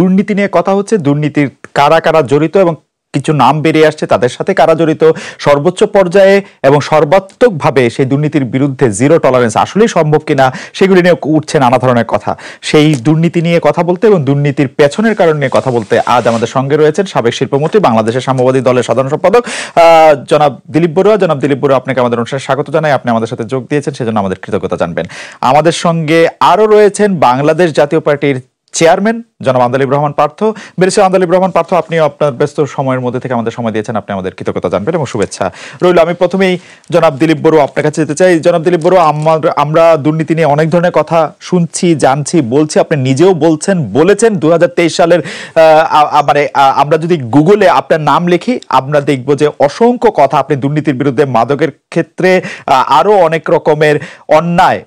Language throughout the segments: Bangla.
দুর্নীতি নিয়ে কথা হচ্ছে দুর্নীতির কারা কারা জড়িত এবং কিছু নাম বেরিয়ে আসছে তাদের সাথে কারা জড়িত সর্বোচ্চ পর্যায়ে এবং সর্বাত্মকভাবে সেই দুর্নীতির বিরুদ্ধে জিরো টলারেন্স আসলেই সম্ভব কিনা সেগুলি নিয়ে উঠছে নানা ধরনের কথা সেই দুর্নীতি নিয়ে কথা বলতে এবং দুর্নীতির পেছনের কারণ নিয়ে কথা বলতে আজ আমাদের সঙ্গে রয়েছেন সাবেক শিল্পমন্ত্রী বাংলাদেশের সাম্যবাদী দলের সাধারণ সম্পাদক জনাব দিলীপ বড়ুয়া জনাব দিলীপ বড়ুয়া আপনাকে আমাদের অনুষ্ঠানে স্বাগত জানাই আপনি আমাদের সাথে যোগ দিয়েছেন সেজন্য আমাদের কৃতজ্ঞতা জানবেন আমাদের সঙ্গে আরও রয়েছেন বাংলাদেশ জাতীয় পার্টির চেয়ারম্যান জনাব আন্দালিব রহমান পার্থ বেরিয়েছিল আন্দালিব রহমান পার্থ আপনি আপনার ব্যস্ত সময়ের মধ্যে থেকে আমাদের সময় দিয়েছেন আপনি আমাদের কৃতজ্ঞতা জানবেন এবং শুভেচ্ছা রইল আমি প্রথমেই জনাব দিলীপ বড়ু আপনার কাছে যেতে চাই জনাব দিলীপ বড়ু আমার আমরা দুর্নীতি নিয়ে অনেক ধরনের কথা শুনছি জানছি বলছি আপনি নিজেও বলছেন বলেছেন দু সালের মানে আমরা যদি গুগলে আপনার নাম লিখি আমরা দেখব যে অসংখ্য কথা আপনি দুর্নীতির বিরুদ্ধে মাদকের ক্ষেত্রে আরও অনেক রকমের অন্যায়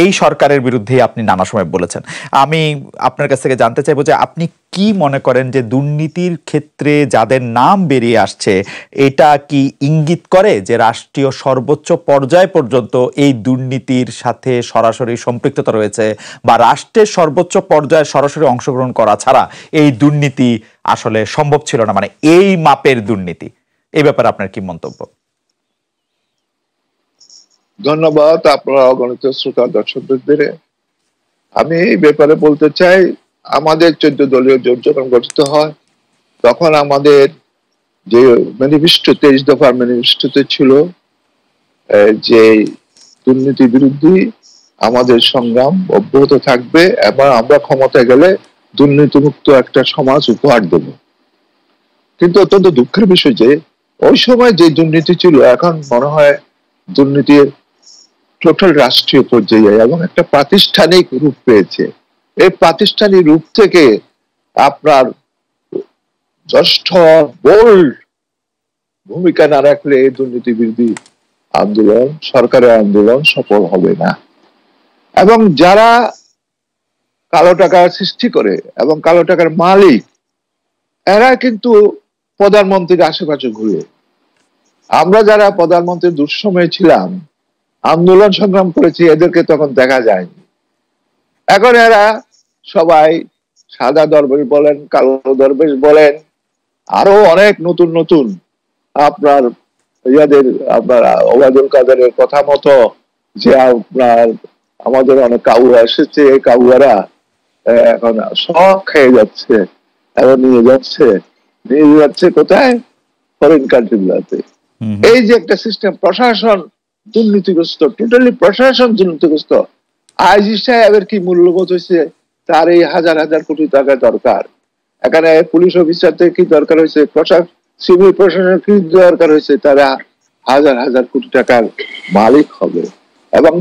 এই সরকারের বিরুদ্ধে আপনি নানা সময় বলেছেন আমি আপনার কাছ থেকে জানতে চাইবো যে আপনি কি মনে করেন যে দুর্নীতির ক্ষেত্রে যাদের নাম বেরিয়ে আসছে এটা কি ইঙ্গিত করে যে রাষ্ট্রীয় সর্বোচ্চ পর্যায় পর্যন্ত এই দুর্নীতির সাথে সরাসরি সম্পৃক্ততা রয়েছে বা রাষ্ট্রের সর্বোচ্চ পর্যায়ে সরাসরি অংশগ্রহণ করা ছাড়া এই দুর্নীতি আসলে সম্ভব ছিল না মানে এই মাপের দুর্নীতি এই ব্যাপারে আপনার কি মন্তব্য ধন্যবাদ আপনার অগণিত শ্রোতা দর্শকদের আমি এই ব্যাপারে বলতে চাই আমাদের চোদ্দ দলীয় জোট যখন গঠিত হয় তখন আমাদের যে ম্যানিফেস্ট তেইশ দফার ম্যানিফেস্টোতে ছিল যে দুর্নীতি বিরুদ্ধে আমাদের সংগ্রাম অব্যাহত থাকবে এবং আমরা ক্ষমতা গেলে দুর্নীতিমুক্ত একটা সমাজ উপহার দেব কিন্তু অত্যন্ত দুঃখের বিষয় যে ওই সময় যে দুর্নীতি ছিল এখন মনে হয় দুর্নীতির টোটাল রাষ্ট্রীয় পর্যায়ে এবং একটা প্রাতিষ্ঠানিক রূপ পেয়েছে এই প্রাতিষ্ঠানিক রূপ থেকে আপনার জ্যেষ্ঠ বোল্ড ভূমিকা না রাখলে এই দুর্নীতি বিরোধী আন্দোলন সরকারের আন্দোলন সফল হবে না এবং যারা কালো টাকা সৃষ্টি করে এবং কালো টাকার মালিক এরা কিন্তু প্রধানমন্ত্রীর আশেপাশে ঘুরে আমরা যারা প্রধানমন্ত্রীর দুঃসময়ে ছিলাম আন্দোলন সংগ্রাম করেছে এদেরকে তখন দেখা যায়নি এখন এরা সবাই সাদা দরবেশ বলেন কালো দরবেশ বলেন আরো অনেক নতুন নতুন আপনার ইয়াদের আপনার ওবায়দুল কাদের কথা মতো যে আপনার আমাদের অনেক কাউয়া এসেছে এই কাউয়ারা এখন শখ খেয়ে যাচ্ছে এখন নিয়ে যাচ্ছে নিয়ে যাচ্ছে কোথায় ফরেন কান্ট্রি গুলাতে এই যে একটা সিস্টেম প্রশাসন দুর্নীতিগ্রস্ত টোটালি প্রশাসন দুর্নীতিগ্রস্ত আইজি সাহেবের কি মূল্যবোধ হয়েছে তার এই হাজার হাজার কোটি টাকা দরকার এখানে পুলিশ অফিসারদের কি দরকার হয়েছে সিভিল প্রশাসন কি দরকার হয়েছে তারা হাজার হাজার কোটি টাকার মালিক হবে এবং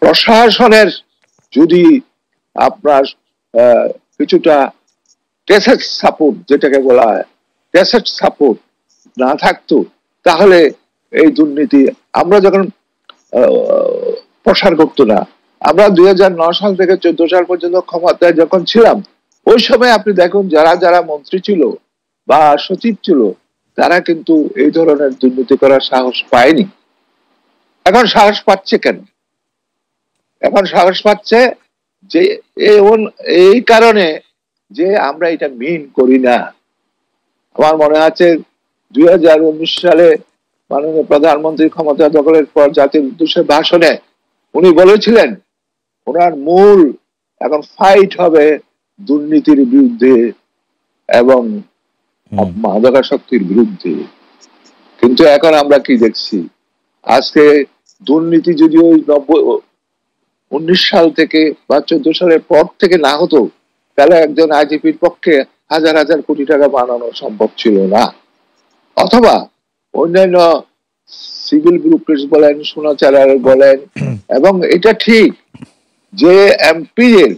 প্রশাসনের যদি আপনার কিছুটা টেসেট সাপোর্ট যেটাকে বলা হয় টেসেট সাপোর্ট না থাকতো তাহলে এই দুর্নীতি আমরা যখন প্রসার করতো না আমরা দুই সাল থেকে চোদ্দ সাল পর্যন্ত ক্ষমতায় যখন ছিলাম ওই সময় আপনি দেখুন যারা যারা মন্ত্রী ছিল বা সচিব ছিল তারা কিন্তু এই ধরনের দুর্নীতি করার সাহস পায়নি এখন সাহস পাচ্ছে কেন এখন সাহস পাচ্ছে যে এই কারণে যে আমরা এটা মিন করি না আমার মনে আছে দুই সালে মাননীয় প্রধানমন্ত্রী ক্ষমতা দখলের পর জাতির উদ্দেশ্যে ভাষণে উনি বলেছিলেন ওনার মূল এখন ফাইট হবে দুর্নীতির বিরুদ্ধে এবং মাদকা শক্তির বিরুদ্ধে কিন্তু এখন আমরা কি দেখছি আজকে দুর্নীতি যদি ওই নব্বই উনিশ সাল থেকে বা চোদ্দ সালের পর থেকে না হতো তাহলে একজন আইজিপির পক্ষে হাজার হাজার কোটি টাকা বানানো সম্ভব ছিল না অথবা অন্যান্য সিভিল ব্রুকেস বলেন সোনাচারার বলেন এবং এটা ঠিক যে এমপিএল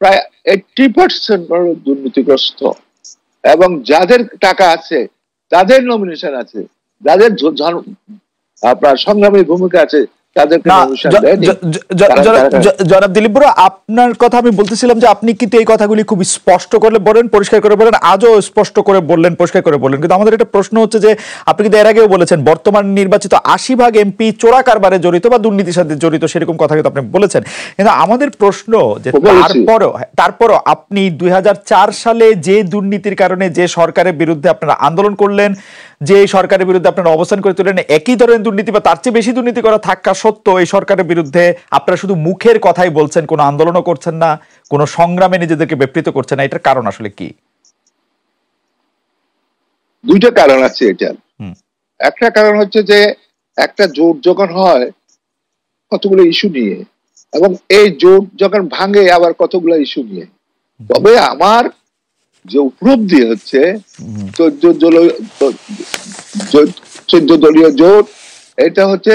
প্রায় এইটি পার্সেন্ট দুর্নীতিগ্রস্ত এবং যাদের টাকা আছে তাদের নমিনেশন আছে যাদের আপনার সংগ্রামী ভূমিকা আছে জনাব দিলীপ বড় আপনার কথা আমি বলতেছিলাম যে আপনি কিন্তু এই কথাগুলি খুব স্পষ্ট করে বলেন পরিষ্কার করে বলেন আজও স্পষ্ট করে বললেন পরিষ্কার করে বললেন কিন্তু আমাদের একটা প্রশ্ন হচ্ছে যে আপনি কিন্তু এর আগেও বলেছেন বর্তমান নির্বাচিত আশি ভাগ এমপি চোরা কারবারে জড়িত বা দুর্নীতির সাথে জড়িত সেরকম কথা কিন্তু আপনি বলেছেন কিন্তু আমাদের প্রশ্ন যে তারপরও হ্যাঁ, তারপরও আপনি দুই সালে যে দুর্নীতির কারণে যে সরকারের বিরুদ্ধে আপনারা আন্দোলন করলেন যে সরকারের বিরুদ্ধে আপনারা অবস্থান করে তুললেন একই ধরনের দুর্নীতি বা তার চেয়ে বেশি দুর্নীতি করা থাকা সত্য এই সরকারের বিরুদ্ধে আপনারা শুধু মুখের কথাই বলছেন কোনো আন্দোলনও করছেন না কোনো সংগ্রামে নিজেদেরকে ব্যাপৃত করছেন না এটার কারণ আসলে কি দুইটা কারণ আছে এটা একটা কারণ হচ্ছে যে একটা জোট যখন হয় কতগুলো ইস্যু নিয়ে এবং এই জোট যখন ভাঙে আবার কতগুলো ইস্যু নিয়ে তবে আমার যে উপলব্ধি হচ্ছে চোদ্দ দলীয় জোট এটা হচ্ছে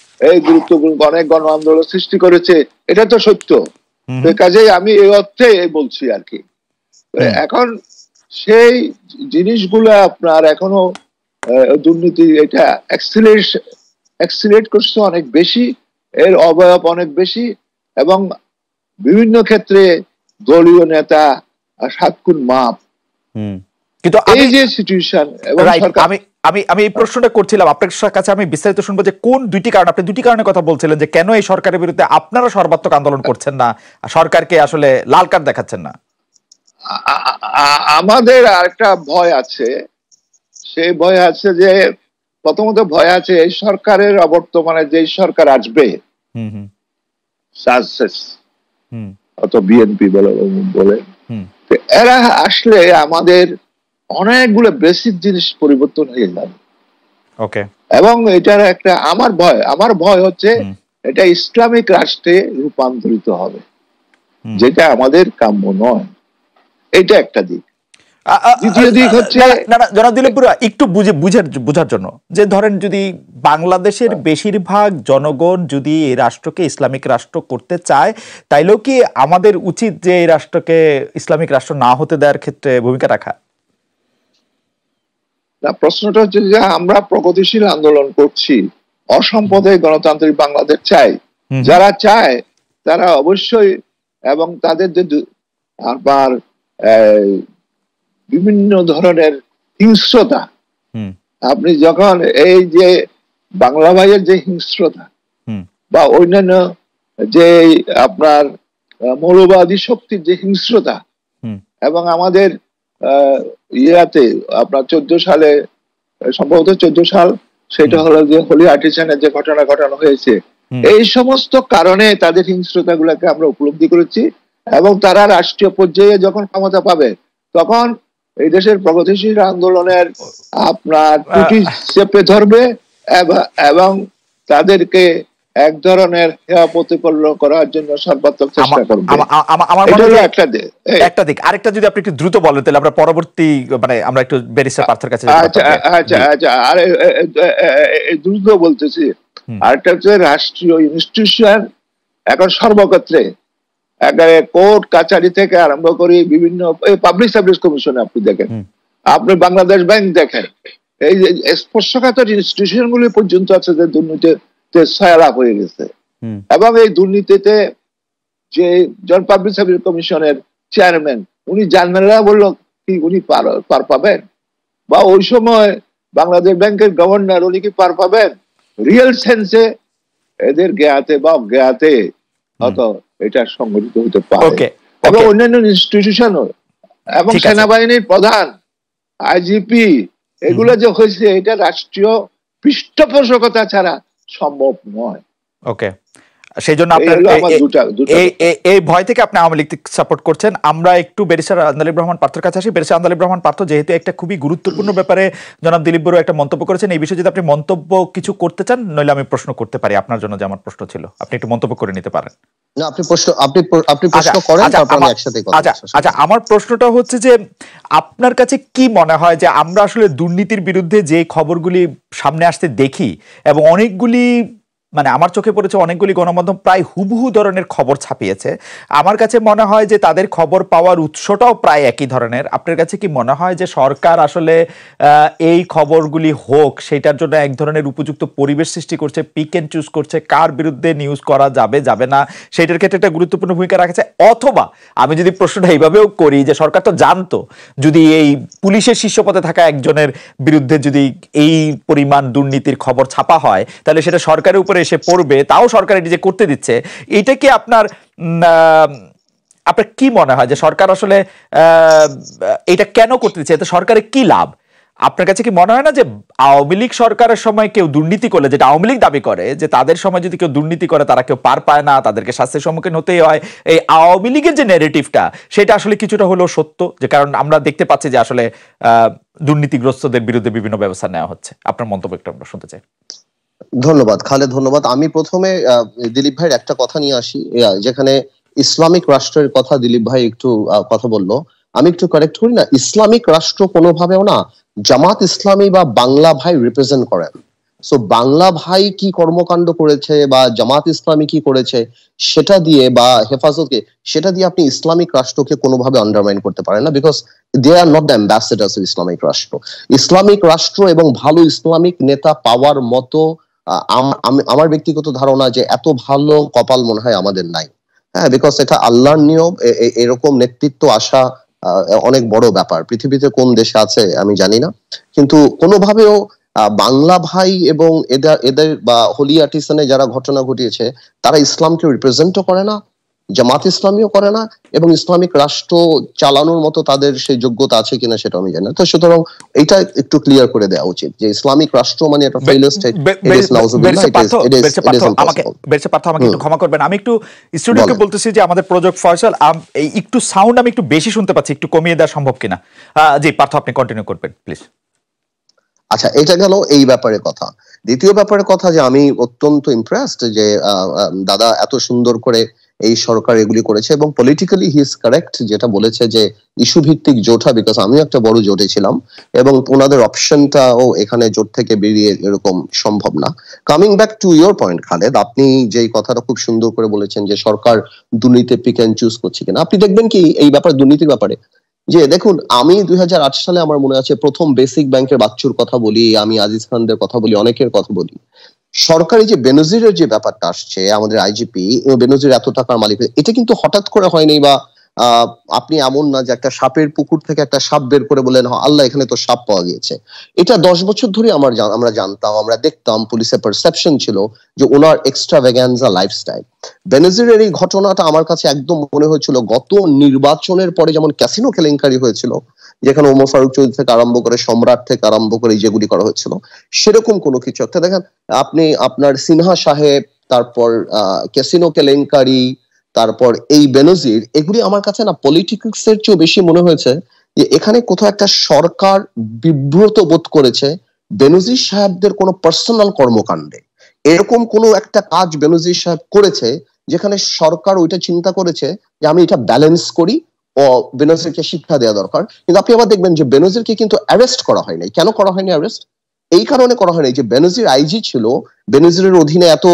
এই গুরুত্বপূর্ণ অনেক গণ আন্দোলন সৃষ্টি করেছে এটা তো সত্য কাজে আমি এই অর্থে বলছি আর কি এখন সেই জিনিসগুলো আপনার এখনো দুর্নীতি এটা অ্যাক্সিলেট করছে অনেক বেশি এর অবয়ব অনেক বেশি এবং বিভিন্ন ক্ষেত্রে দলীয় নেতা সাতকুন মাপ কিন্তু এই যে সিচুয়েশন এবং সরকার আমি আমি এই প্রশ্নটা করছিলাম আপনার কাছে আমি বিস্তারিত শুনবো যে কোন দুইটি কারণ আপনি দুটি কারণে কথা বলছিলেন যে কেন এই সরকারের বিরুদ্ধে আপনারা সর্বাত্মক আন্দোলন করছেন না সরকারকে আসলে লাল কার্ড দেখাচ্ছেন না আমাদের আরেকটা ভয় আছে সেই ভয় আছে যে প্রথমত ভয় আছে এই সরকারের অবর্তমানে যে সরকার আসবে অত বিএনপি বলে বলে এরা আসলে আমাদের অনেকগুলো বেসিক জিনিস পরিবর্তন হয়ে যাবে ওকে এবং এটার একটা আমার ভয় আমার ভয় হচ্ছে এটা ইসলামিক রাষ্ট্রে রূপান্তরিত হবে যেটা আমাদের কাম্য নয় এটা একটা দিক একটু বুঝে বুঝার বোঝার জন্য যে ধরেন যদি বাংলাদেশের হ্যাঁ। বেশিরভাগ জনগণ যদি এই রাষ্ট্রকে ইসলামিক রাষ্ট্র করতে চায় তাইলেও কি আমাদের উচিত যে এই রাষ্ট্রকে ইসলামিক রাষ্ট্র না হতে দেওয়ার ক্ষেত্রে ভূমিকা রাখা না প্রশ্নটা হচ্ছে যে আমরা প্রগতিশীল আন্দোলন করছি অসম্পদে গণতান্ত্রিক বাংলাদেশ চাই যারা চায় তারা অবশ্যই এবং তাদের যে আবার বিভিন্ন ধরনের হিংস্রতা আপনি যখন এই যে বাংলা ভাইয়ের যে হিংস্রতা বা অন্যান্য যে আপনার মৌলবাদী শক্তির যে হিংস্রতা এবং আমাদের ইয়াতে আপনার চোদ্দ সালে সম্ভবত চোদ্দ সাল সেটা হলো যে হোলি আর্টিসানের যে ঘটনা ঘটানো হয়েছে এই সমস্ত কারণে তাদের হিংস্রতা গুলাকে আমরা উপলব্ধি করেছি এবং তারা রাষ্ট্রীয় পর্যায়ে যখন ক্ষমতা পাবে তখন এই দেশের প্রগতিশীল আন্দোলনের আপনার চেপে ধরবে এবং তাদেরকে এক ধরনের হেয়া প্রতিপন্ন করার জন্য সর্বাত্মক চেষ্টা করবে আমার মনে হলো একটা দিক একটা দিক আরেকটা যদি আপনি একটু দ্রুত বলেন তাহলে আমরা পরবর্তী মানে আমরা একটু ব্যারিস্টার পার্থের কাছে আচ্ছা আচ্ছা আচ্ছা আরে দ্রুত বলতেছি আরেকটা হচ্ছে রাষ্ট্রীয় ইনস্টিটিউশন এখন সর্বক্ষেত্রে একেবারে কোর্ট কাচারি থেকে আরম্ভ করে বিভিন্ন পাবলিক সার্ভিস কমিশন আপনি দেখেন আপনি বাংলাদেশ ব্যাংক দেখেন এই যে স্পর্শকাতর ইনস্টিটিউশন গুলি পর্যন্ত আছে যে দুর্নীতি ছায়ালাভ হয়ে গেছে এবং এই দুর্নীতিতে যে জন পাবলিক সার্ভিস কমিশনের চেয়ারম্যান উনি জানবেন না বললো কি উনি পার পাবেন বা ওই সময় বাংলাদেশ ব্যাংকের গভর্নর উনি কি পার পাবেন রিয়েল সেন্সে এদের জ্ঞাতে বা অজ্ঞাতে হয়তো এটা সংগঠিত হতে পারে এবং অন্যান্য ইনস্টিটিউশন এবং সেনাবাহিনীর প্রধান আইজিপি এগুলো যে হয়েছে এটা রাষ্ট্রীয় পৃষ্ঠপোষকতা ছাড়া সম্ভব নয় ওকে সেই জন্য আপনার এই ভয় থেকে আপনি আওয়ামী লীগ সাপোর্ট করছেন আমরা একটু বেরিসার আন্দালিব রহমান পাত্রের কাছে আসি বেরিসা আন্দালিব রহমান পাত্র যেহেতু একটা খুবই গুরুত্বপূর্ণ ব্যাপারে জনাব দিলীপ বড় একটা মন্তব্য করেছেন এই বিষয়ে যদি আপনি মন্তব্য কিছু করতে চান নইলে আমি প্রশ্ন করতে পারি আপনার জন্য যে আমার প্রশ্ন ছিল আপনি একটু মন্তব্য করে নিতে পারেন আপনি আচ্ছা, প্রশ্ন করেন আচ্ছা আচ্ছা, আচ্ছা আমার প্রশ্নটা হচ্ছে যে আপনার কাছে কি মনে হয় যে আমরা আসলে দুর্নীতির বিরুদ্ধে যে খবরগুলি সামনে আসতে দেখি এবং অনেকগুলি মানে আমার চোখে পড়েছে অনেকগুলি গণমাধ্যম প্রায় হুবহু ধরনের খবর ছাপিয়েছে আমার কাছে মনে হয় যে তাদের খবর পাওয়ার উৎসটাও প্রায় একই ধরনের আপনার কাছে কি মনে হয় যে সরকার আসলে এই খবরগুলি হোক সেটার জন্য এক ধরনের উপযুক্ত পরিবেশ সৃষ্টি করছে পিক অ্যান্ড চুজ করছে কার বিরুদ্ধে নিউজ করা যাবে যাবে না সেটার ক্ষেত্রে একটা গুরুত্বপূর্ণ ভূমিকা রাখেছে অথবা আমি যদি প্রশ্নটা এইভাবেও করি যে সরকার তো জানতো যদি এই পুলিশের শীর্ষপথে থাকা একজনের বিরুদ্ধে যদি এই পরিমাণ দুর্নীতির খবর ছাপা হয় তাহলে সেটা সরকারের উপরে এসে পড়বে তাও সরকার এটি যে করতে দিচ্ছে এটা কি আপনার আপনার কি মনে হয় যে সরকার আসলে এটা কেন করতে দিচ্ছে এতে সরকারের কি লাভ আপনার কাছে কি মনে হয় না যে আওয়ামী লীগ সরকারের সময় কেউ দুর্নীতি করলে যেটা আওয়ামী লীগ দাবি করে যে তাদের সময় যদি কেউ দুর্নীতি করে তারা কেউ পার পায় না তাদেরকে শাস্তির সম্মুখীন হতেই হয় এই আওয়ামী লীগের যে নেগেটিভটা সেটা আসলে কিছুটা হলেও সত্য যে কারণ আমরা দেখতে পাচ্ছি যে আসলে দুর্নীতিগ্রস্তদের বিরুদ্ধে বিভিন্ন ব্যবস্থা নেওয়া হচ্ছে আপনার মন্তব্য একটা আমরা শুনতে চাই ধন্যবাদ খালে ধন্যবাদ আমি প্রথমে দিলীপ ভাইয়ের একটা কথা নিয়ে আসি যেখানে ইসলামিক রাষ্ট্রের কথা দিলীপ ভাই একটু কথা বললো আমি একটু কারেক্ট করি না ইসলামিক রাষ্ট্র কোনোভাবেও না জামাত ইসলামী বা বাংলা ভাই রিপ্রেজেন্ট করেন সো বাংলা ভাই কি কর্মকাণ্ড করেছে বা জামাত ইসলামী কি করেছে সেটা দিয়ে বা হেফাজতকে সেটা দিয়ে আপনি ইসলামিক রাষ্ট্রকে কোনোভাবে আন্ডারমাইন করতে পারেন না because they are not the ambassadors of Islamic রাষ্ট্র ইসলামিক রাষ্ট্র এবং ভালো ইসলামিক নেতা পাওয়ার মতো আমার ব্যক্তিগত ধারণা যে এত ভালো কপাল মনে হয় আমাদের নাই হ্যাঁ বিকজ এটা আল্লাহর নিয়ম এরকম নেতৃত্ব আসা অনেক বড় ব্যাপার পৃথিবীতে কোন দেশে আছে আমি জানি না কিন্তু কোনোভাবেও বাংলা ভাই এবং এদের এদের বা হোলি আর্টিসনে যারা ঘটনা ঘটিয়েছে তারা ইসলামকে রিপ্রেজেন্টও করে না জামাত ইসলামীও করে না এবং ইসলামিক রাষ্ট্র চালানোর মতো তাদের সেই যোগ্যতা আছে কিনা সেটা আমি জানি না তো সুতরাং এটা একটু ক্লিয়ার করে দেওয়া উচিত যে ইসলামিক রাষ্ট্র মানে একটা ফেইলিয়ার স্টেট আমাকে পার্থ আমাকে একটু ক্ষমা করবেন আমি একটু স্টুডিওকে বলতেছি যে আমাদের প্রজেক্ট ফয়সাল একটু সাউন্ড আমি একটু বেশি শুনতে পাচ্ছি একটু কমিয়ে দেওয়া সম্ভব কিনা জি পার্থ আপনি কন্টিনিউ করবেন প্লিজ আচ্ছা এটা গেল এই ব্যাপারে কথা দ্বিতীয় ব্যাপারে কথা যে আমি অত্যন্ত ইমপ্রেসড যে দাদা এত সুন্দর করে এই সরকার এগুলি করেছে এবং পলিটিক্যালি হি ইজ কারেক্ট যেটা বলেছে যে ইস্যু ভিত্তিক জোটা বিকজ আমি একটা বড় জোটে ছিলাম এবং ওনাদের অপশনটাও এখানে জোট থেকে বেরিয়ে এরকম সম্ভব না coming back to your point Khaled আপনি যেই কথাটা খুব সুন্দর করে বলেছেন যে সরকার দুর্নীতি পিক অ্যান্ড চুজ করছে কিনা আপনি দেখবেন কি এই ব্যাপারে দুর্নীতির ব্যাপারে যে দেখুন আমি দুই সালে আমার মনে আছে প্রথম বেসিক ব্যাংকের বাচ্চুর কথা বলি আমি আজিজ খানদের কথা বলি অনেকের কথা বলি সরকারি যে বেনজিরের যে ব্যাপারটা আসছে আমাদের আইজিপি বেনজির এত টাকার মালিক এটা কিন্তু হঠাৎ করে হয়নি বা আপনি এমন না যে একটা সাপের পুকুর থেকে একটা সাপ বের করে বলেন হ্যাঁ, আল্লাহ এখানে তো সাপ পাওয়া গিয়েছে এটা দশ বছর ধরে আমার আমরা জানতাম আমরা দেখতাম পুলিশের পারসেপশন ছিল যে ওনার এক্সট্রা ভ্যাগানজা লাইফস্টাইল বেনেজিরের এই ঘটনাটা আমার কাছে একদম মনে হয়েছিল গত নির্বাচনের পরে যেমন ক্যাসিনো কেলেঙ্কারি হয়েছিল যেখানে ওমর ফারুক চৌধুরী থেকে আরম্ভ করে সম্রাট থেকে আরম্ভ করে যেগুলি করা হয়েছিল সেরকম কোনো কিছু একটা দেখেন আপনি আপনার সিনহা সাহেব তারপর ক্যাসিনো কেলেঙ্কারি তারপর এই বেনজির এগুলি আমার কাছে না পলিটিক্স এর চেয়েও বেশি মনে হয়েছে যে এখানে কোথাও একটা সরকার বিব্রত বোধ করেছে বেনজির সাহেবদের কোনো পার্সোনাল কর্মকাণ্ডে এরকম কোনো একটা কাজ বেনজির সাহেব করেছে যেখানে সরকার ওইটা চিন্তা করেছে যে আমি এটা ব্যালেন্স করি ও বেনজিরকে শিক্ষা দেওয়া দরকার কিন্তু আপনি আবার দেখবেন যে বেনজিরকে কিন্তু অ্যারেস্ট করা হয়নি কেন করা হয়নি অ্যারেস্ট এই কারণে করা হয়নি যে বেনজির আইজি ছিল বেনজিরের অধীনে এত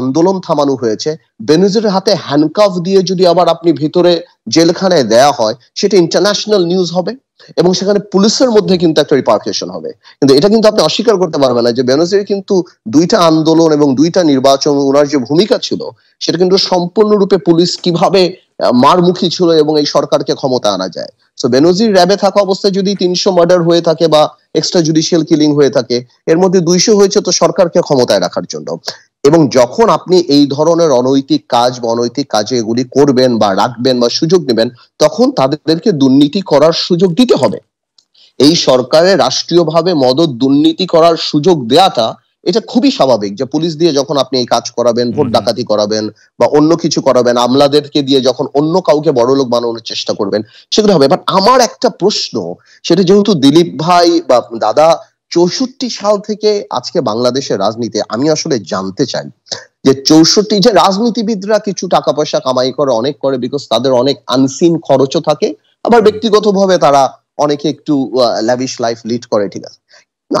আন্দোলন থামানো হয়েছে বেনজিরের হাতে হ্যান্ডকাফ দিয়ে যদি আবার আপনি ভিতরে জেলখানায় দেয়া হয় সেটা ইন্টারন্যাশনাল নিউজ হবে এবং সেখানে পুলিশের মধ্যে কিন্তু একটা রিপার্কেশন হবে কিন্তু এটা কিন্তু আপনি অস্বীকার করতে পারবেন না যে বেনজির কিন্তু দুইটা আন্দোলন এবং দুইটা নির্বাচন ওনার যে ভূমিকা ছিল সেটা কিন্তু সম্পূর্ণরূপে পুলিশ কিভাবে মারমুখী ছিল এবং এই সরকারকে ক্ষমতা আনা যায় তো বেনজির র্যাবে থাকা অবস্থায় যদি তিনশো মার্ডার হয়ে থাকে বা এক্সট্রা জুডিশিয়াল কিলিং হয়ে থাকে এর মধ্যে দুইশো হয়েছে তো সরকারকে ক্ষমতায় রাখার জন্য এবং যখন আপনি এই ধরনের অনৈতিক কাজ বা অনৈতিক কাজে এগুলি করবেন বা রাখবেন বা সুযোগ নেবেন তখন তাদেরকে দুর্নীতি করার সুযোগ দিতে হবে এই সরকারের রাষ্ট্রীয়ভাবে মদত দুর্নীতি করার সুযোগ দেয়াটা এটা খুবই স্বাভাবিক যে পুলিশ দিয়ে যখন আপনি এই কাজ করাবেন ভোট ডাকাতি করাবেন বা অন্য কিছু করাবেন আমলাদেরকে দিয়ে যখন অন্য কাউকে বড় লোক বানানোর চেষ্টা করবেন সেগুলো হবে বাট আমার একটা প্রশ্ন সেটা যেহেতু দিলীপ ভাই বা দাদা চৌষট্টি সাল থেকে আজকে বাংলাদেশের রাজনীতি আমি আসলে জানতে চাই যে চৌষট্টি যে রাজনীতিবিদরা কিছু টাকা পয়সা কামাই করে অনেক করে বিকজ তাদের অনেক আনসিন খরচও থাকে আবার ব্যক্তিগতভাবে তারা অনেকে একটু ল্যাভিশ লাইফ লিড করে ঠিক আছে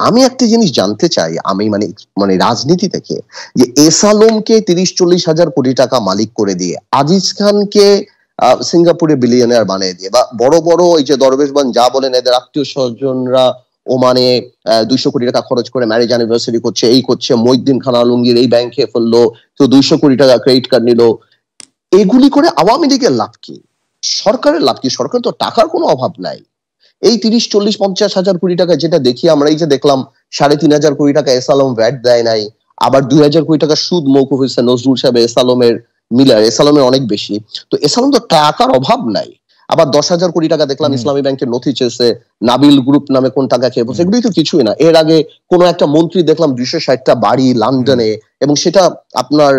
আমি একটা জিনিস জানতে চাই আমি মানে মানে রাজনীতি থেকে যে এস আলমকে তিরিশ চল্লিশ হাজার কোটি টাকা মালিক করে দিয়ে আজিজ খানকে সিঙ্গাপুরে বিলিয়নার বানিয়ে দিয়ে বা বড় বড় এই যে দরবেশবান যা বলেন এদের আত্মীয় স্বজনরা ওমানে দুইশো কোটি টাকা খরচ করে ম্যারেজ অ্যানিভার্সারি করছে এই করছে মইদ্দিন খান আলমগীর এই ব্যাংকে ফেললো তো দুইশো কোটি টাকা ক্রেডিট কার্ড নিল এগুলি করে আওয়ামী লীগের লাভ কি সরকারের লাভ কি সরকার তো টাকার কোনো অভাব নাই এই তিরিশ চল্লিশ পঞ্চাশ হাজার কোটি টাকা যেটা দেখি আমরা এই যে দেখলাম সাড়ে তিন হাজার কোটি টাকা এস আলম ভ্যাট দেয় নাই আবার দুই হাজার কোটি টাকা সুদ মৌকুফ হয়েছে নজরুল সাহেব এস আলমের মিলার এস আলমের অনেক বেশি তো এস আলম তো টাকার অভাব নাই আবার দশ হাজার কোটি টাকা দেখলাম ইসলামী ব্যাংকের নথি চেয়েছে নাবিল গ্রুপ নামে কোন টাকা খেয়ে বসে এগুলি তো কিছুই না এর আগে কোন একটা মন্ত্রী দেখলাম দুইশো ষাটটা বাড়ি লন্ডনে এবং সেটা আপনার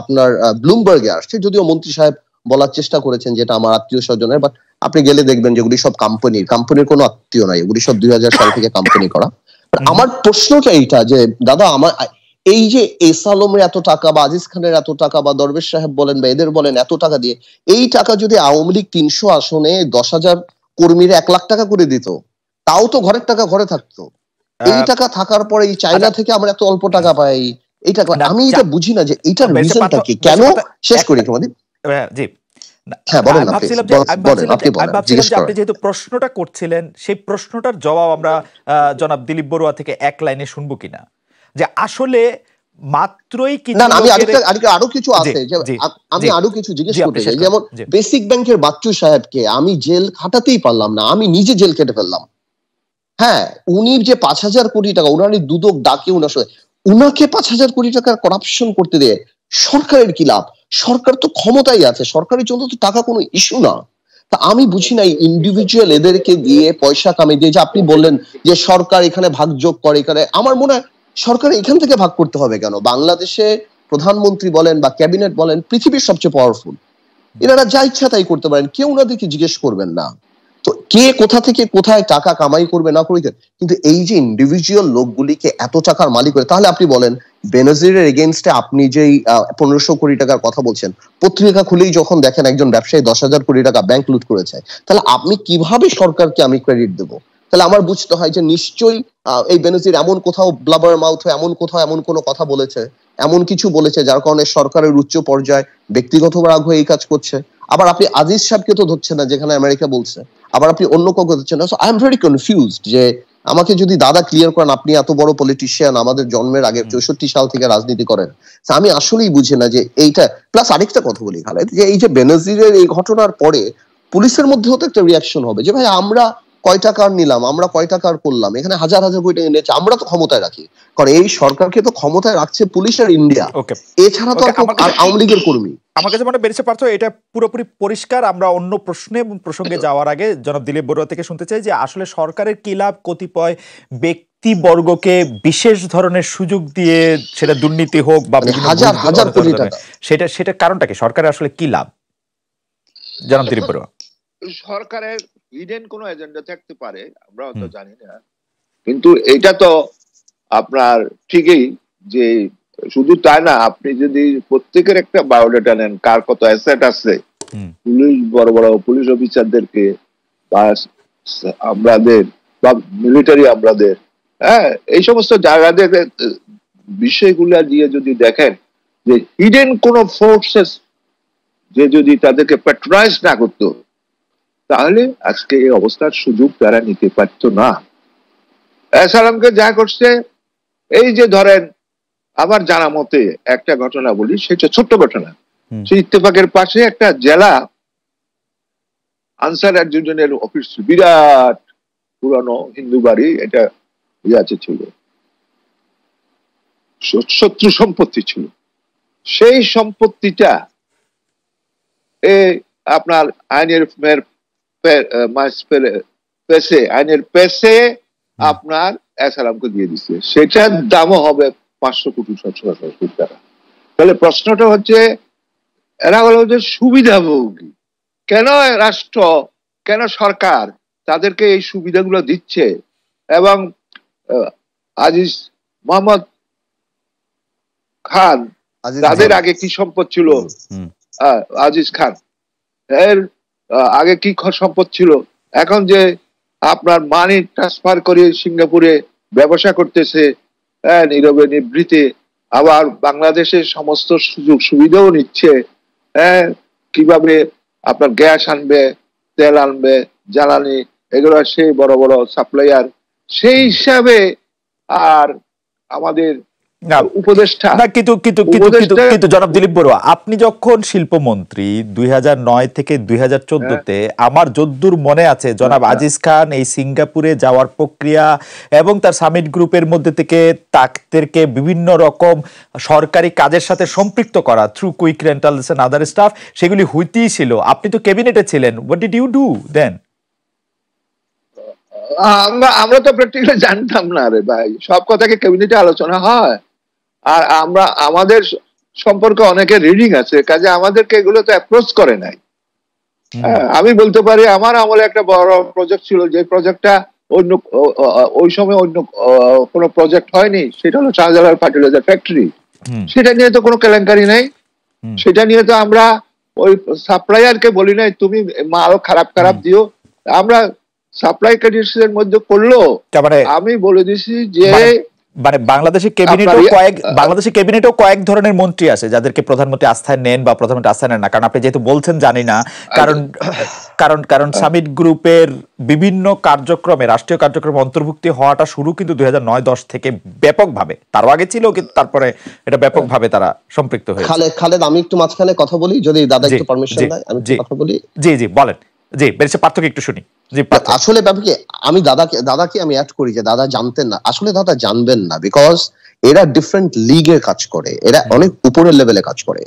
আপনার ব্লুমবার্গে আসছে যদিও মন্ত্রী সাহেব বলার চেষ্টা করেছেন যেটা আমার আত্মীয় স্বজনের বাট আপনি গেলে দেখবেন যেগুলি সব কোম্পানির কোম্পানির কোনো আত্মীয় নাই এগুলি সব দুই সাল থেকে কোম্পানি করা আমার প্রশ্নটা এইটা যে দাদা আমার এই যে এস আলমের এত টাকা বা আজিজ খানের এত টাকা বা দরবেশ সাহেব বলেন বা এদের বলেন এত টাকা দিয়ে এই টাকা যদি আওয়ামী লীগ তিনশো আসনে দশ হাজার কর্মীর এক লাখ টাকা করে দিত তাও তো ঘরের টাকা ঘরে থাকতো হ্যাঁ। এই টাকা থাকার পরে চাইনা আচ্ছা। থেকে আমরা এত অল্প টাকা পাই এটা আমি এটা বুঝি না যে এটার কি কেন শেষ করি তোমাদের হ্যাঁ, জি হ্যাঁ, প্রশ্নটা করছিলেন সেই প্রশ্নটার জবাব আমরা জনাব দিলীপ বড়ুয়া থেকে এক লাইনে শুনবো কিনা যে আসলে মাত্রই আমি আরো কিছু আছে বেসিক ব্যাংকের বাচ্চু সাহেবকে আমি জেল খাটাতেই পারলাম না আমি নিজে জেল কেটে ফেললাম হ্যাঁ উনি যে পাঁচ হাজার কোটি টাকা উনারই দুদক ডাকে উনার সাথে উনাকে পাঁচ হাজার কোটি টাকার করাপশন করতে দেয় সরকারের কি লাভ সরকার তো ক্ষমতাই আছে সরকারি যন্ত্র তো টাকা কোনো ইস্যু না তা আমি বুঝি নাই ইন্ডিভিজুয়াল এদেরকে দিয়ে পয়সা কামিয়ে দিয়ে যে আপনি বললেন যে সরকার এখানে ভাগ যোগ করে এখানে আমার মনে হয় সরকার এখান থেকে ভাগ করতে হবে কেন বাংলাদেশে প্রধানমন্ত্রী বলেন বা ক্যাবিনেট বলেন পৃথিবীর সবচেয়ে পাওয়ারফুল এনারা যা ইচ্ছা তাই করতে পারেন কেউ ওনাদেরকে জিজ্ঞেস করবেন না তো কে কোথা থেকে কোথায় টাকা কামাই করবে না করবে কিন্তু এই যে ইন্ডিভিজুয়াল লোকগুলিকে এত টাকার মালিক করে তাহলে আপনি বলেন বেনজিরের এগেনস্টে আপনি যেই পনেরোশো কোটি টাকার কথা বলছেন পত্রিকা খুলেই যখন দেখেন একজন ব্যবসায়ী দশ হাজার কোটি টাকা ব্যাংক লুট করেছে তাহলে আপনি কিভাবে সরকারকে আমি ক্রেডিট দেবো তাহলে আমার বুঝতে হয় যে নিশ্চয়ই এই বেনজির এমন কোথাও ব্লাবার মাউথ এমন কোথাও এমন কোনো কথা বলেছে এমন কিছু বলেছে যার কারণে সরকারের উচ্চ পর্যায়ে ব্যক্তিগত রাগ হয়ে এই কাজ করছে আবার আপনি আজিজ সাহেবকে তো ধরছেন না যেখানে আমেরিকা বলছে আবার আপনি অন্য কেউ করছেন so I am very confused যে আমাকে যদি দাদা ক্লিয়ার করেন আপনি এত বড় পলিটিশিয়ান আমাদের জন্মের আগে চৌষট্টি সাল থেকে রাজনীতি করেন আমি আসলেই বুঝি না যে এইটা প্লাস আরেকটা কথা বলি খালেদ যে এই যে বেনজিরের এই ঘটনার পরে পুলিশের মধ্যেও তো একটা রিয়াকশন হবে যে ভাই আমরা কয় টাকার নিলাম আমরা কয় টাকার করলাম এখানে হাজার হাজার কোটি টাকা নিয়েছে আমরা তো ক্ষমতায় রাখি কারণ এই সরকারকে তো ক্ষমতায় রাখছে পুলিশ আর ইন্ডিয়া এছাড়া তো আর আওয়ামী কর্মী আমার কাছে মনে বেড়েছে পার্থ এটা পুরোপুরি পরিষ্কার আমরা অন্য প্রশ্নে এবং প্রসঙ্গে যাওয়ার আগে জনাব দিলীপ বড়ুয়া থেকে শুনতে চাই যে আসলে সরকারের কি লাভ কতিপয় ব্যক্তিবর্গকে বিশেষ ধরনের সুযোগ দিয়ে সেটা দুর্নীতি হোক বা মানে হাজার হাজার কোটি টাকা সেটা সেটা কারণটা কি সরকারের আসলে কি লাভ জনাব দিলীপ বড়ুয়া সরকারের হিডেন কোন এজেন্ডা থাকতে পারে আমরা অত জানি না কিন্তু এটা তো আপনার ঠিকই যে শুধু তাই না আপনি যদি প্রত্যেকের একটা বায়োডাটা নেন কার কত অ্যাসেট আছে পুলিশ বড় বড় পুলিশ অফিসারদেরকে বা আমাদের বা মিলিটারি আমাদের হ্যাঁ এই সমস্ত জায়গাদের বিষয়গুলা দিয়ে যদি দেখেন যে হিডেন কোন ফোর্সেস যে যদি তাদেরকে প্যাট্রোনাইজ না করতো তাহলে আজকে এই অবস্থার সুযোগ তারা নিতে পারত না সালামকে যা করছে এই যে ধরেন আমার জানা মতে একটা ঘটনা বলি সেটা ছোট্ট ঘটনা সেই ইত্তেফাকের পাশে একটা জেলা আনসার এক দুজনের অফিস বিরাট পুরানো হিন্দু বাড়ি এটা ইয়ে আছে ছিল শত্রু সম্পত্তি ছিল সেই সম্পত্তিটা এ আপনার আইনের পেসে uh, uh, আইনের পেসে আপনার দিয়ে দিচ্ছে সেটার দামও হবে পাঁচশো কোটি কোটি টাকা তাহলে প্রশ্নটা হচ্ছে এরা হলো যে সুবিধাভোগী কেন রাষ্ট্র কেন সরকার তাদেরকে এই সুবিধাগুলো দিচ্ছে এবং আজিজ মোহাম্মদ খান তাদের আগে কি সম্পদ ছিল আজিজ খান এর আগে কি সম্পদ ছিল এখন যে আপনার মানি ট্রান্সফার করে সিঙ্গাপুরে ব্যবসা করতেছে হ্যাঁ, নীরবে নিবৃতে আবার বাংলাদেশের সমস্ত সুযোগ সুবিধাও নিচ্ছে হ্যাঁ কিভাবে আপনার গ্যাস আনবে তেল আনবে জ্বালানি এগুলো সেই বড় বড় সাপ্লাইয়ার সেই হিসাবে আর আমাদের কিন্তু জনাব আপনি যখন শিল্পমন্ত্রী দুই থেকে দুই তে হ্যাঁ। আমার যদ্দুর মনে আছে জনাব আচ্ছা। আজিজ খান এই সিঙ্গাপুরে যাওয়ার প্রক্রিয়া এবং তার গ্রুপের মধ্যে থেকে বিভিন্ন রকম সরকারি কাজের সাথে সম্পৃক্ত করা through quick rentals other stuff সেগুলি হইতেই ছিল আপনি তো ক্যাবিনেটে ছিলেন what did you do then আমরা তো জানতাম না রে ভাই সব কথাকে আলোচনা হয় আর আমরা আমাদের সম্পর্কে অনেকের রিডিং আছে কাজে আমাদেরকে এগুলো তো অ্যাপ্রোচ করে নাই হ্যাঁ, আমি বলতে পারি আমার আমলে একটা বড় প্রজেক্ট ছিল যে প্রজেক্টটা অন্য ওই সময় অন্য কোনো প্রজেক্ট হয়নি সেটা হলো শাহজালাল ফার্টিলাইজার ফ্যাক্টরি সেটা নিয়ে তো কোনো কেলেঙ্কারি নাই সেটা নিয়ে তো আমরা ওই সাপ্লাইয়ারকে বলি নাই তুমি মাল খারাপ খারাপ দিও আমরা সাপ্লাই ক্রেডিটস এর মধ্যে করলো মানে আমি বলে দিছি যে মানে মানে বাংলাদেশে ক্যাবিনেটও ইয়ে, কয়েক বাংলাদেশে ক্যাবিনেটও কয়েক ধরনের মন্ত্রী আছে যাদেরকে প্রধানমন্ত্রী আস্থায় নেন বা প্রধানমন্ত্রী আস্থায় নেন না কারণ আপনি যেহেতু বলছেন জানি না আচ্ছা। কারণ কারণ কারণ সামিট গ্রুপের বিভিন্ন কার্যক্রমে রাষ্ট্রীয় কার্যক্রমে অন্তর্ভুক্তি হওয়াটা শুরু কিন্তু দুই হাজার নয় দশ থেকে ব্যাপকভাবে তারও আগে ছিল কিন্তু তারপরে এটা ব্যাপকভাবে তারা সম্পৃক্ত হয়েছে খালেদ আমি একটু মাঝখানে কথা বলি যদি দাদা একটু পারমিশন দেয় আমি কথা বলি জি জি বলেন জি বেড়েছে পার্থক্য একটু শুনি জি আসলে আমি দাদাকে দাদাকে আমি অ্যাড করি যে দাদা জানতেন না আসলে দাদা জানবেন না বিকজ এরা ডিফারেন্ট কাজ করে এরা অনেক উপরের লেভেলে কাজ করে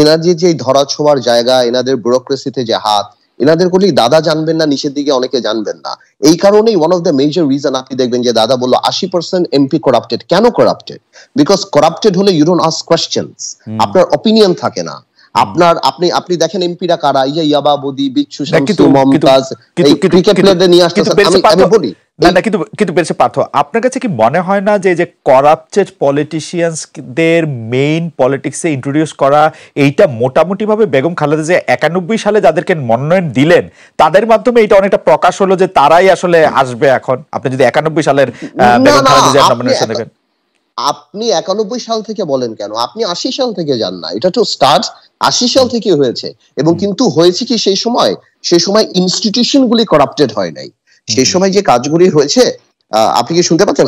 এনাদের যে ধরা ছোঁয়ার জায়গা এনাদের ব্যুরোক্রেসিতে যে হাত এনাদের কোনো দাদা জানবেন না নিচের দিকে অনেকে জানবেন না এই কারণেই one of the major reason আপনি দেখবেন যে দাদা বললো আশি পার্সেন্ট এমপি করাপ্টেড কেন করাপ্টেড বিকজ করাপ্টেড হলে ইউ ডোন্ট আস কোয়েশ্চেন আপনার অপিনিয়ন থাকে না আপনার আপনি আপনি দেখেন এমপিরা কারা এই যে ইয়াবা বদি বিচ্ছু মমতাজ এই ক্রিকেট প্লেয়ারদের নিয়ে আমি আমি বলি কিন্তু কিন্তু বেরছে পার্থ আপনার কাছে কি মনে হয় না যে যে করাপচেট পলিটিশিয়ানসদের মেইন পলিটিক্সে ইন্ট্রোডিউস করা এইটা মোটামুটিভাবে বেগম খালেদা যে একানব্বই সালে যাদেরকে মনোনয়ন দিলেন তাদের মাধ্যমে এটা অনেকটা প্রকাশ হলো যে তারাই আসলে আসবে এখন আপনি যদি একানব্বই সালের বেগম খালেদা জিয়ার নমিনেশন দেখেন আপনি একানব্বই সাল থেকে বলেন কেন আপনি আশি সাল থেকে যান না এটা তো স্টার্ট আশি সাল থেকে হয়েছে এবং কিন্তু হয়েছে কি সেই সময় সেই সময় ইনস্টিটিউশন গুলি করাপ্টেড হয় নাই সেই সময় যে কাজগুলি হয়েছে আপনি কি শুনতে পাচ্ছেন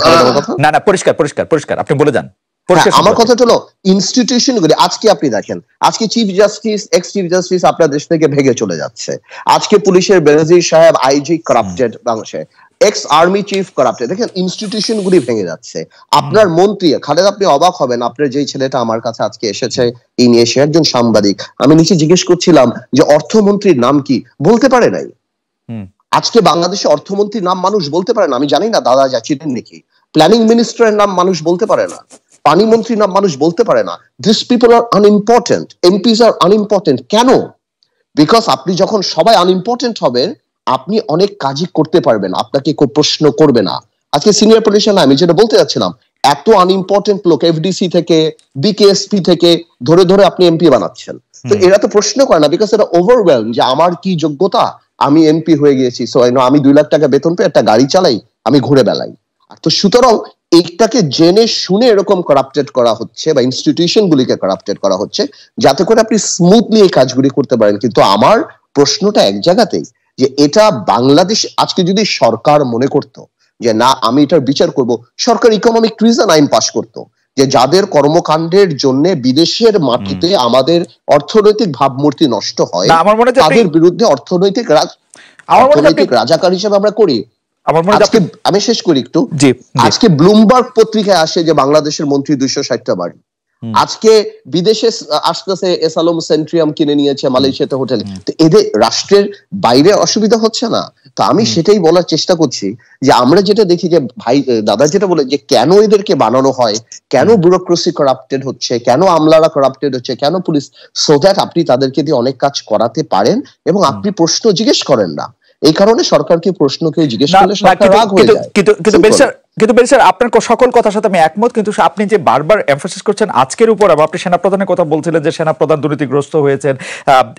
না না পরিষ্কার পরিষ্কার পরিষ্কার আপনি বলে যান হ্যাঁ, আমার কথা হলো ইনস্টিটিউশন গুলি আজকে আপনি দেখেন আজকে chief justice ex chief justice আপনার দেশ থেকে ভেঙে চলে যাচ্ছে আজকে পুলিশের বেনজির সাহেব আইজি করাপ্টেড বাংলাদেশে এক্স আর্মি চিফ করাপ্টে দেখেন গুলি ভেঙে যাচ্ছে আপনার মন্ত্রী খালেদ আপনি অবাক হবেন আপনার যে ছেলেটা আমার কাছে আজকে এসেছে এই নিয়ে সে একজন সাংবাদিক আমি নিচে জিজ্ঞেস করছিলাম যে অর্থমন্ত্রীর নাম কি বলতে পারে নাই আজকে বাংলাদেশে অর্থমন্ত্রীর নাম মানুষ বলতে পারে না আমি জানি না দাদা যা ছিলেন নাকি প্ল্যানিং মিনিস্টারের নাম মানুষ বলতে পারে না পানি মন্ত্রীর নাম মানুষ বলতে পারে না this people are unimportant MPs are unimportant কেন বিকজ আপনি যখন সবাই আনইম্পর্টেন্ট হবেন আপনি অনেক কাজই করতে পারবেন আপনাকে কেউ প্রশ্ন করবে না আজকে সিনিয়র পলিটিশিয়ান আমি যেটা বলতে যাচ্ছিলাম এত আনইম্পর্টেন্ট লোক এফডিসি থেকে বিকেএসপি থেকে ধরে ধরে আপনি এমপি বানাচ্ছেন তো এরা তো প্রশ্ন করে না বিকজ এটা ওভারওয়েলম যে আমার কি যোগ্যতা আমি এমপি হয়ে গিয়েছি সো আমি দুই লাখ টাকা বেতন পেয়ে একটা গাড়ি চালাই আমি ঘুরে বেলাই তো সুতরাং এইটাকে জেনে শুনে এরকম করাপ্টেড করা হচ্ছে বা ইনস্টিটিউশন গুলিকে করাপ্টেড করা হচ্ছে যাতে করে আপনি স্মুথলি এই কাজগুলি করতে পারেন কিন্তু আমার প্রশ্নটা এক জায়গাতেই যে এটা বাংলাদেশ আজকে যদি সরকার মনে করত যে না আমি এটার বিচার করব সরকার ইকোনমিক রিজন আইন পাশ করত যে যাদের কর্মকাণ্ডের জন্য বিদেশের মাটিতে আমাদের অর্থনৈতিক ভাবমূর্তি নষ্ট হয় তাদের বিরুদ্ধে অর্থনৈতিক অর্থনৈতিক রাজাকার হিসেবে আমরা করি আজকে আমি শেষ করি একটু আজকে ব্লুমবার্গ পত্রিকায় আসে যে বাংলাদেশের মন্ত্রী দুইশো ষাটটা বাড়ি আজকে বিদেশে আসতেছে এসালম সেন্ট্রিয়াম কিনে নিয়েছে মালয়েশিয়াতে হোটেল তো এদের রাষ্ট্রের বাইরে অসুবিধা হচ্ছে না তো আমি সেটাই বলার চেষ্টা করছি যে আমরা যেটা দেখি যে ভাই দাদা যেটা বলে যে কেন এদেরকে বানানো হয় কেন ব্যুরোক্রেসি করাপ্টেড হচ্ছে কেন আমলারা করাপ্টেড হচ্ছে কেন পুলিশ সো দ্যাট আপনি তাদেরকে দিয়ে অনেক কাজ করাতে পারেন এবং আপনি প্রশ্ন জিজ্ঞেস করেন না এই কারণে সরকারকে প্রশ্ন কেউ জিজ্ঞেস করলে সরকার রাগ হয়ে যায় কিন্তু কিন্তু বেরি স্যার আপনার সকল কথার সাথে আমি একমত কিন্তু আপনি যে বারবার এমফোসিস করছেন আজকের উপর এবং আপনি সেনাপ্রধানের কথা বলছিলেন যে সেনাপ্রধান দুর্নীতিগ্রস্ত হয়েছেন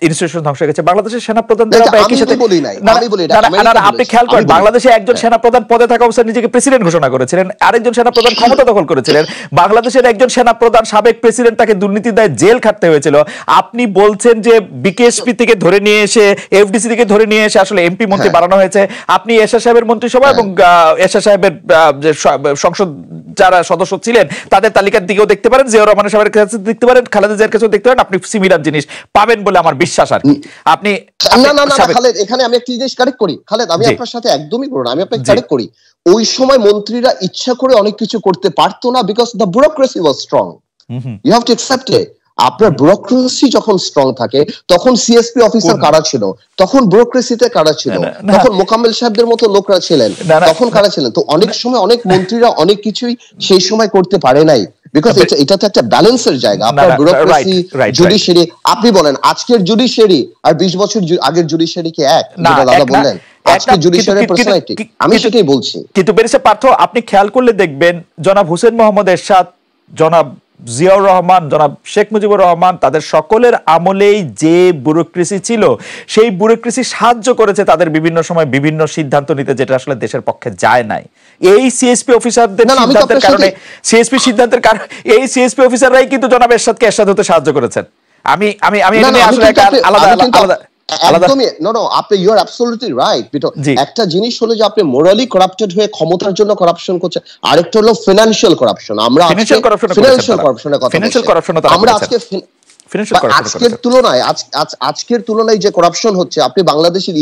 ইনস্টিটিউশন ধ্বংস হয়ে গেছে বাংলাদেশের সেনাপ্রধান একই সাথে আপনি খেয়াল করেন বাংলাদেশে একজন হ্যাঁ। সেনাপ্রধান পদে থাকা অবস্থায় নিজেকে প্রেসিডেন্ট ঘোষণা করেছিলেন আরেকজন সেনাপ্রধান ক্ষমতা দখল করেছিলেন বাংলাদেশের একজন সেনাপ্রধান সাবেক প্রেসিডেন্ট তাকে দুর্নীতি দায় জেল খাটতে হয়েছিল আপনি বলছেন যে বিকেএসপি থেকে ধরে নিয়ে এসে এফডিসি থেকে ধরে নিয়ে এসে আসলে এমপি মন্ত্রী হ্যাঁ। বাড়ানো হয়েছে আপনি এশা সাহেবের মন্ত্রিসভা হ্যাঁ। এবং এশা সাহেবের যে সংসদ যারা সদস্য ছিলেন তাদের তালিকার দিকেও দেখতে পারেন জিয়াউর রহমানের সাহেবের কাছে দেখতে পারেন খালেদা জিয়ার কাছেও দেখতে পারেন আপনি সিমিলার জিনিস পাবেন বলে আমার বিশ্বাস আর আপনি না না খালেদ এখানে আমি একটি জিনিস কারেক্ট করি খালেদ আমি আপনার সাথে একদমই করো আমি আপনাকে কারেক্ট করি ওই সময় মন্ত্রীরা ইচ্ছা করে অনেক কিছু করতে পারতো না because the bureaucracy was strong you have to accept it আপনার ব্যুরোক্রেসি যখন স্ট্রং থাকে তখন সিএসপি অফিসার কারা ছিল তখন ব্যুরোক্রেসিতে কারা ছিল তখন মোকাম্মেল সাহেবদের মতো লোকরা ছিলেন তখন কারা ছিলেন তো অনেক সময় অনেক মন্ত্রীরা অনেক কিছুই সেই সময় করতে পারে নাই বিকজ এটা তো একটা ব্যালেন্সের জায়গা আপনার ব্যুরোক্রেসি জুডিশিয়ারি আপনি বলেন আজকের জুডিশিয়ারি আর বিশ বছর আগের জুডিশিয়ারি কি এক দাদা বললেন আমি সেটাই বলছি কিন্তু পার্থ আপনি খেয়াল করলে দেখবেন জনাব হোসেন মোহাম্মদ এরশাদ জনাব জিয়াউর রহমান জনাব শেখ মুজিবুর রহমান তাদের সকলের আমলেই যে ব্যুরোক্রেসি ছিল সেই ব্যুরোক্রেসি সাহায্য করেছে তাদের বিভিন্ন সময় বিভিন্ন সিদ্ধান্ত নিতে যেটা আসলে দেশের পক্ষে যায় নাই এই সিএসপি অফিসারদের সিদ্ধান্তের কারণে সিএসপি সিদ্ধান্তের কারণে এই সিএসপি অফিসাররাই কিন্তু জনাব এরশাদকে এরশাদ হতে সাহায্য করেছেন আমি আমি আমি আসলে একটা আলাদা আলাদা একদমই নো আপনি ইউ আর রাইট বিটো একটা জিনিস হলো যে আপনি মোরালি করাপ্টেড হয়ে ক্ষমতার জন্য করাপশন করছেন আরেকটা হলো ফিনান্সিয়াল করাপশন আমরা আমরা আজকে আজকের তুলনায় আজকের তুলনায় যে করাপশন হচ্ছে আপনি বাংলাদেশের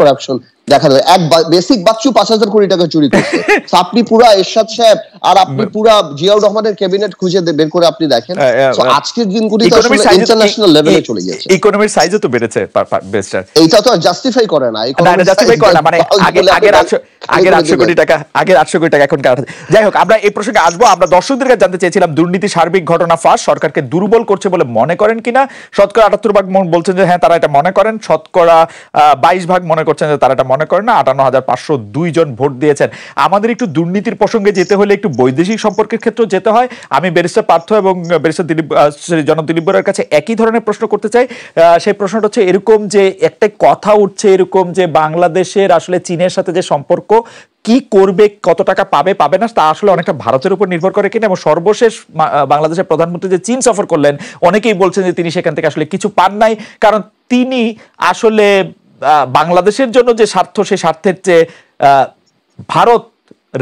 করাপশন দেখা যায় এক বেসিক বাচ্চু পাঁচ হাজার কোটি টাকা চুরি করছে আপনি পুরা এরশাদ সাহেব আর আপনি পুরা জিয়াউর রহমানের ক্যাবিনেট খুঁজে বের করে আপনি দেখেন হ্যাঁ, হ্যাঁ, হ্যাঁ। আজকের দিনগুলি ইন্টারন্যাশনাল লেভেলে চলে গেছে ইকোনমির সাইজও তো বেড়েছে এইটা তো জাস্টিফাই করে না জাস্টিফাই করে না মানে আগের আটশো কোটি টাকা আগের আটশো কোটি টাকা এখন যাই হোক আমরা এই প্রসঙ্গে আসবো আমরা দর্শকদের কাছে জানতে চেয়েছিলাম দুর্নীতি সার্বিক ঘটনা ফাঁস সরকারকে দুর্বল করছে বলে মনে করে করেন কিনা শতকরা আটাত্তর ভাগ বলছেন যে হ্যাঁ তারা এটা মনে করেন শতকরা বাইশ ভাগ মনে করছেন যে তারা এটা মনে করেন না আটান্ন হাজার পাঁচশো দুই জন ভোট দিয়েছেন আমাদের একটু দুর্নীতির প্রসঙ্গে যেতে হলে একটু বৈদেশিক সম্পর্কের ক্ষেত্রে যেতে হয় আমি ব্যারিস্টার পার্থ এবং ব্যারিস্টার দিলীপ জন দিলীপ কাছে একই ধরনের প্রশ্ন করতে চাই সেই প্রশ্নটা হচ্ছে এরকম যে একটা কথা উঠছে এরকম যে বাংলাদেশের আসলে চীনের সাথে যে সম্পর্ক কি করবে কত টাকা পাবে পাবে না তা আসলে অনেকটা ভারতের উপর নির্ভর করে কিনা এবং সর্বশেষ বাংলাদেশের প্রধানমন্ত্রী যে চীন সফর করলেন অনেকেই বলছেন যে তিনি সেখান থেকে আসলে কিছু পান নাই কারণ তিনি আসলে বাংলাদেশের জন্য যে স্বার্থ সে স্বার্থের চেয়ে ভারত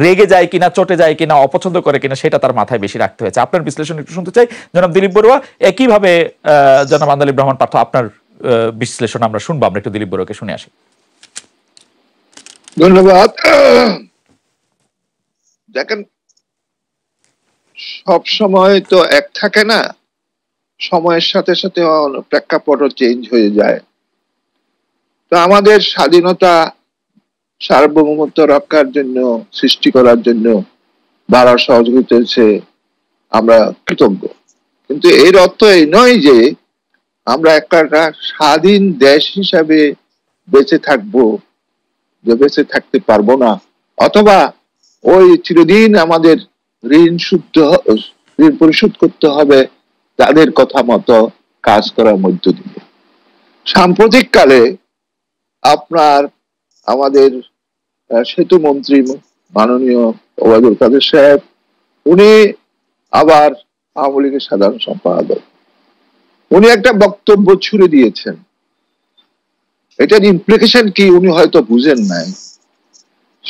রেগে যায় কিনা চটে যায় কিনা অপছন্দ করে কিনা সেটা তার মাথায় বেশি রাখতে হয়েছে আপনার বিশ্লেষণ একটু শুনতে চাই জনাব দিলীপ বড়ুয়া একইভাবে জনাব আন্দালি ব্রাহ্মণ পার্থ আপনার বিশ্লেষণ আমরা শুনবো আমরা একটু দিলীপ বড়ুয়াকে শুনে আসি ধন্যবাদ দেখেন সব সময় তো এক থাকে না সময়ের সাথে সাথে প্রেক্ষাপটও চেঞ্জ হয়ে যায় তো আমাদের স্বাধীনতা সার্বভৌমত্ব রক্ষার জন্য সৃষ্টি করার জন্য বাড়ার সহযোগিতা হচ্ছে আমরা কৃতজ্ঞ কিন্তু এর অর্থ এই নয় যে আমরা একটা স্বাধীন দেশ হিসাবে বেঁচে থাকবো যে বেঁচে থাকতে পারবো না অথবা ওই চিরদিন আমাদের ঋণ শুদ্ধ ঋণ পরিশোধ করতে হবে তাদের কথা মতো কাজ করার মধ্য দিয়ে সাম্প্রতিক কালে আপনার আমাদের সেতু মন্ত্রী মাননীয় ওবায়দুল কাদের সাহেব উনি আবার আওয়ামী লীগের সাধারণ সম্পাদক উনি একটা বক্তব্য ছুড়ে দিয়েছেন এটার ইমপ্লিকেশন কি উনি হয়তো বুঝেন নাই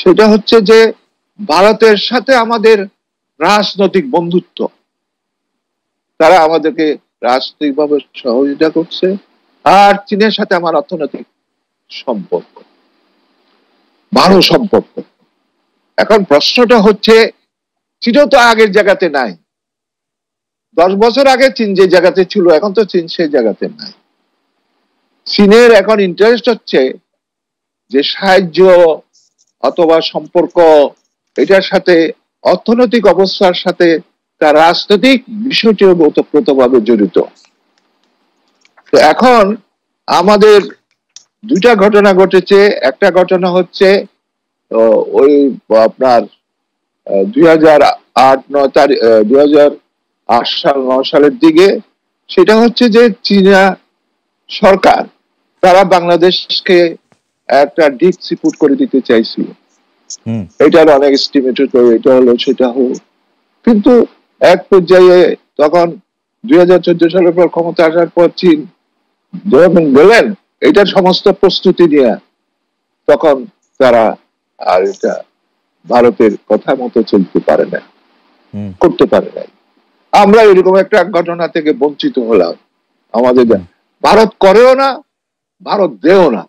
সেটা হচ্ছে যে ভারতের সাথে আমাদের রাজনৈতিক বন্ধুত্ব তারা আমাদেরকে রাজনৈতিকভাবে সহযোগিতা করছে আর চীনের সাথে আমার অর্থনৈতিক সম্পর্ক ভালো সম্পর্ক এখন প্রশ্নটা হচ্ছে চীন তো আগের জায়গাতে নাই দশ বছর আগে চীন যে জায়গাতে ছিল এখন তো চীন সেই জায়গাতে নাই চীনের এখন ইন্টারেস্ট হচ্ছে যে সাহায্য অথবা সম্পর্ক এটার সাথে অর্থনৈতিক অবস্থার সাথে তার রাজনৈতিক বিষয়টিও ওতপ্রোতভাবে জড়িত তো এখন আমাদের দুইটা ঘটনা ঘটেছে একটা ঘটনা হচ্ছে ওই আপনার দুই হাজার আট নয় তারিখ দুই হাজার আট সাল নয় সালের দিকে সেটা হচ্ছে যে চীনা সরকার তারা বাংলাদেশকে একটা ডিপ সিপুট করে দিতে চাইছিল এটার অনেক এস্টিমেটেড হয়ে এটা হলো সেটা হলো কিন্তু এক পর্যায়ে তখন দুই হাজার চোদ্দ সালের পর ক্ষমতা আসার পর চীন যখন গেলেন এটার সমস্ত প্রস্তুতি নিয়ে তখন তারা আর এটা ভারতের কথা মতো চলতে পারে না করতে পারে নাই আমরা এরকম একটা ঘটনা থেকে বঞ্চিত হলাম আমাদের ভারত করেও না Barodeuna